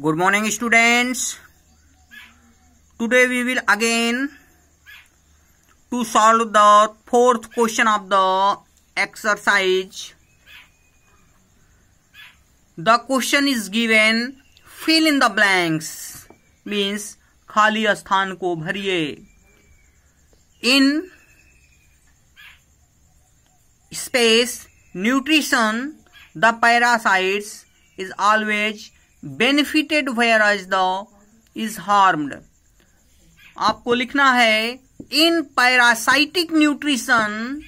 Good morning students today we will again to solve the fourth question of the exercise the question is given fill in the blanks means खाली स्थान को भरिए in space nutrition the parasites is always benefited whereas the is harmed आपको लिखना है in parasitic nutrition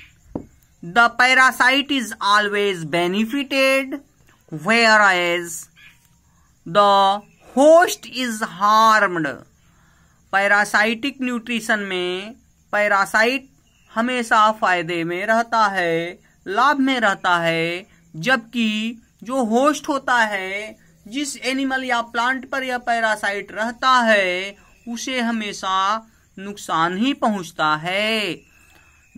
the parasite is always benefited whereas the host is harmed parasitic nutrition में parasite हमेशा फायदे में रहता है लाभ में रहता है जबकि जो होस्ट होता है जिस एनिमल या प्लांट पर यह पैरासाइट रहता है उसे हमेशा नुकसान ही पहुंचता है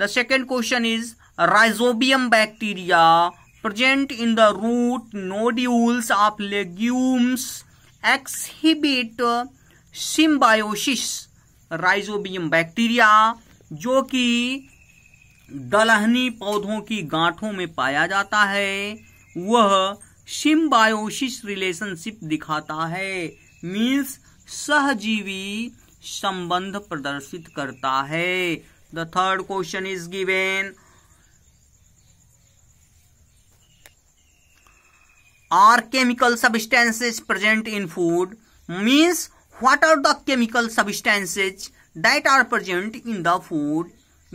the second question is rhizobium bacteria present in the root nodules of legumes exhibit symbiosis rhizobium bacteria जो कि दलहनी पौधों की गांठों में पाया जाता है वह सिम्बायोसिस रिलेशनशिप दिखाता है मीन्स सहजीवी संबंध प्रदर्शित करता है the third question is given are chemical substances present in food means what are the chemical substances that are present in the food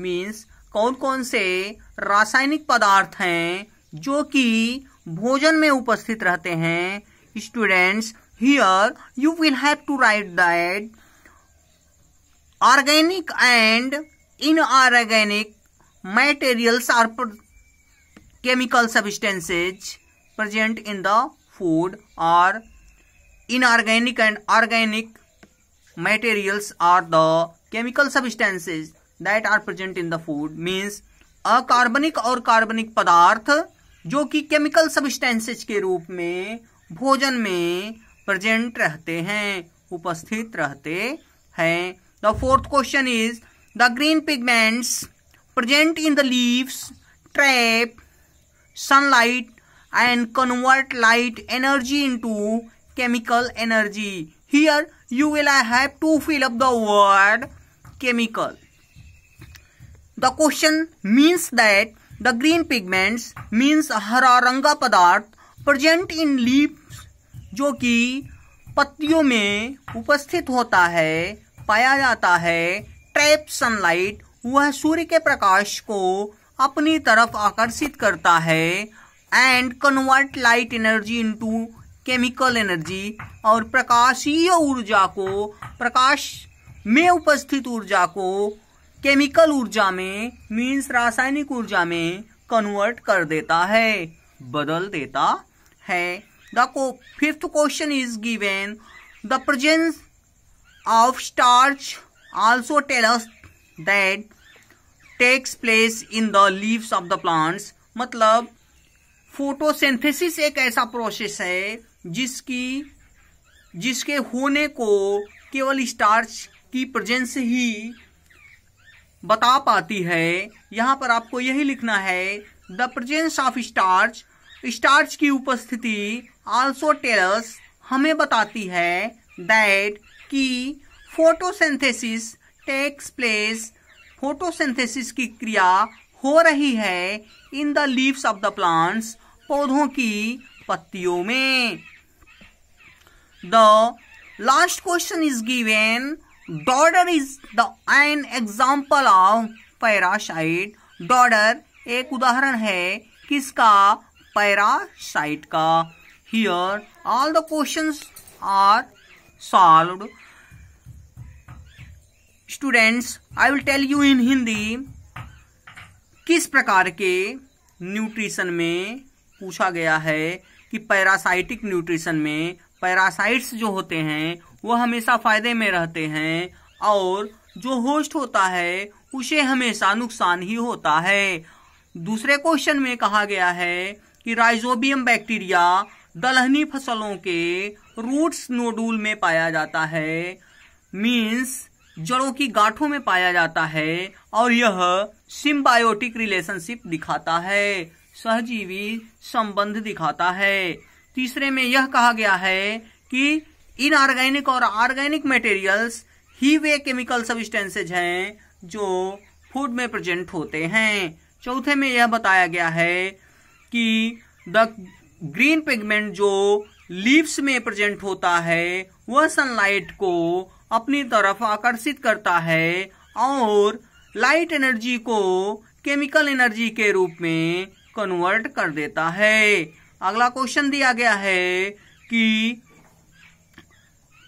means कौन कौन से रासायनिक पदार्थ हैं जो कि भोजन में उपस्थित रहते हैं students here you will have to write that organic and inorganic materials are chemical substances present in the food और inorganic and organic materials are the chemical substances that are present in the food means अकार्बनिक और कार्बनिक पदार्थ जो कि chemical substances के रूप में भोजन में प्रेजेंट रहते हैं उपस्थित रहते हैं the fourth question is the green pigments present in the leaves trap sunlight and convert light energy into chemical energy here you will I have to fill up the word chemical the question means that the green pigments means हरा रंगा पदार्थ present in leaves जो कि पत्तियों में उपस्थित होता है पाया जाता है ट्रैप सनलाइट वह सूर्य के प्रकाश को अपनी तरफ आकर्षित करता है and convert light energy into chemical energy और प्रकाशीय ऊर्जा को प्रकाश में उपस्थित ऊर्जा को केमिकल ऊर्जा में मीन्स रासायनिक ऊर्जा में कन्वर्ट कर देता है बदल देता है द को fifth question is given the presence of starch also tells that takes place in the leaves of the plants मतलब फोटोसिंथेसिस एक ऐसा प्रोसेस है जिसकी जिसके होने को केवल स्टार्च की प्रेजेंस ही बता पाती है यहाँ पर आपको यही लिखना है the presence of starch starch की उपस्थिति आल्सो टेलस हमें बताती है दैट कि फोटोसेंथेसिस टेक्स प्लेस फोटोसेंथेसिस की क्रिया हो रही है in the leaves of the plants पौधों की पत्तियों में the last question is given dodder is the an example of parasite dodder एक उदाहरण है किसका पैरासाइट का here all the question are solve students I will tell you in Hindi किस प्रकार के न्यूट्रिशन में पूछा गया है कि पैरासाइटिक न्यूट्रिशन में पैरासाइट्स जो होते हैं वह हमेशा फायदे में रहते हैं और जो होस्ट होता है उसे हमेशा नुकसान ही होता है दूसरे क्वेश्चन में कहा गया है कि राइजोबियम बैक्टीरिया दलहनी फसलों के रूट्स नोडूल में पाया जाता है मीन्स जड़ों की गांठों में पाया जाता है और यह सिम्बायोटिक रिलेशनशिप दिखाता है सहजीवी संबंध दिखाता है तीसरे में यह कहा गया है कि इनऑर्गेनिक और ऑर्गेनिक मटेरियल्स ही वे केमिकल सबिस्टेंसेज हैं जो फूड में प्रेजेंट होते हैं चौथे में यह बताया गया है कि द ग्रीन पिगमेंट जो लीव्स में प्रेजेंट होता है वह सनलाइट को अपनी तरफ आकर्षित करता है और लाइट एनर्जी को केमिकल एनर्जी के रूप में कन्वर्ट कर देता है अगला क्वेश्चन दिया गया है कि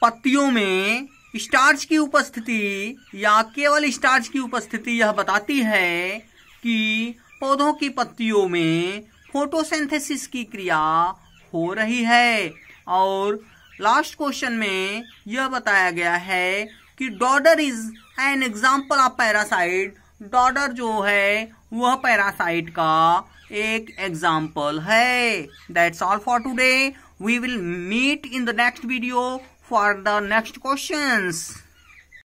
पत्तियों में स्टार्च की उपस्थिति या केवल स्टार्च की उपस्थिति यह बताती है कि पौधों की पत्तियों में फोटोसिंथेसिस की क्रिया हो रही है और लास्ट क्वेश्चन में यह बताया गया है कि dodder is an example of parasite dodder जो है वह पैरासाइट का एक एग्जाम्पल है that's all for today we will meet in the next video for the next questions.